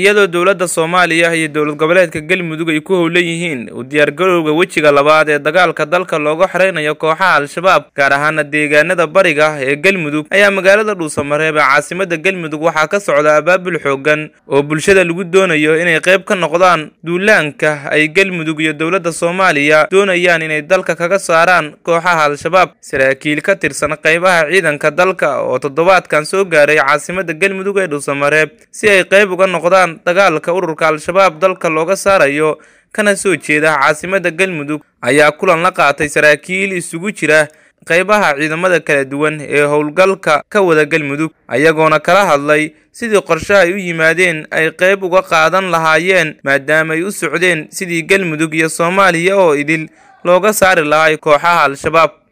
iyadoo dowladda soomaaliya iyo dowlad goboleedka galmudug ay ku howlan yihiin u diyaargarowga wejiga labaad ee dagaalka dalka looga xoreynayo kooxaha al-shabaab gaar ahaana deegaanada bariga ah ee galmudug ayaa magaalada dhuusamareeb ee caasimadda galmudug waxaa ka socda abaabul xooggan oo bulshada lagu doonayo inay qayb ka noqdaan duulaanka ay galmudug iyo dowladda soomaaliya doonayaan inay dalka kaga saaraan kooxaha al-shabaab saraakiil ka tirsan qaybaha ciidanka dalka oo toddobaadkan soo gaaray caasimadda galmudug ee dhuusamareeb si ay qayb uga noqdaan qaataan dagaalka ururka al-shabaab dalka looga saarayo kana soo jeeda caasimadda galmudug ayaa kulan la qaatay saraakiil isugu jira qaybaha ciidamada kala duwan ee howlgalka ka wada galmudug ayagoona kala hadlay sidii qorshe ay u yimaadeen ay qayb uga qaadan lahaayeen maadaamaay u socdeen sidii galmudug iyo soomaaliya oo idil looga saari lahay kooxaha al-shabaab